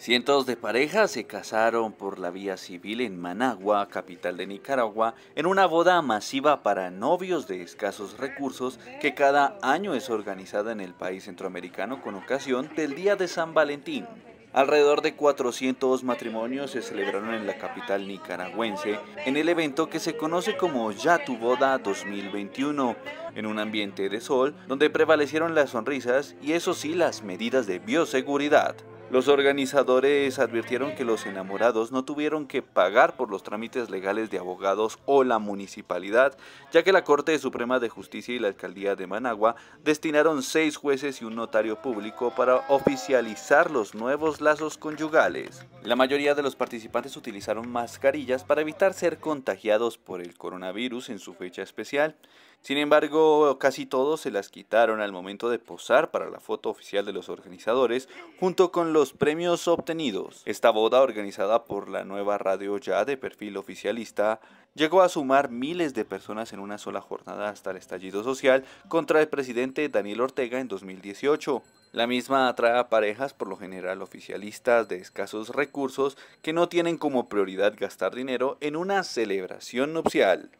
Cientos de parejas se casaron por la vía civil en Managua, capital de Nicaragua, en una boda masiva para novios de escasos recursos que cada año es organizada en el país centroamericano con ocasión del Día de San Valentín. Alrededor de 400 matrimonios se celebraron en la capital nicaragüense en el evento que se conoce como Ya tu boda 2021, en un ambiente de sol donde prevalecieron las sonrisas y eso sí las medidas de bioseguridad. Los organizadores advirtieron que los enamorados no tuvieron que pagar por los trámites legales de abogados o la municipalidad, ya que la Corte Suprema de Justicia y la Alcaldía de Managua destinaron seis jueces y un notario público para oficializar los nuevos lazos conyugales. La mayoría de los participantes utilizaron mascarillas para evitar ser contagiados por el coronavirus en su fecha especial. Sin embargo, casi todos se las quitaron al momento de posar para la foto oficial de los organizadores, junto con los premios obtenidos. Esta boda, organizada por la nueva radio ya de perfil oficialista, llegó a sumar miles de personas en una sola jornada hasta el estallido social contra el presidente Daniel Ortega en 2018. La misma atrae a parejas por lo general oficialistas de escasos recursos que no tienen como prioridad gastar dinero en una celebración nupcial.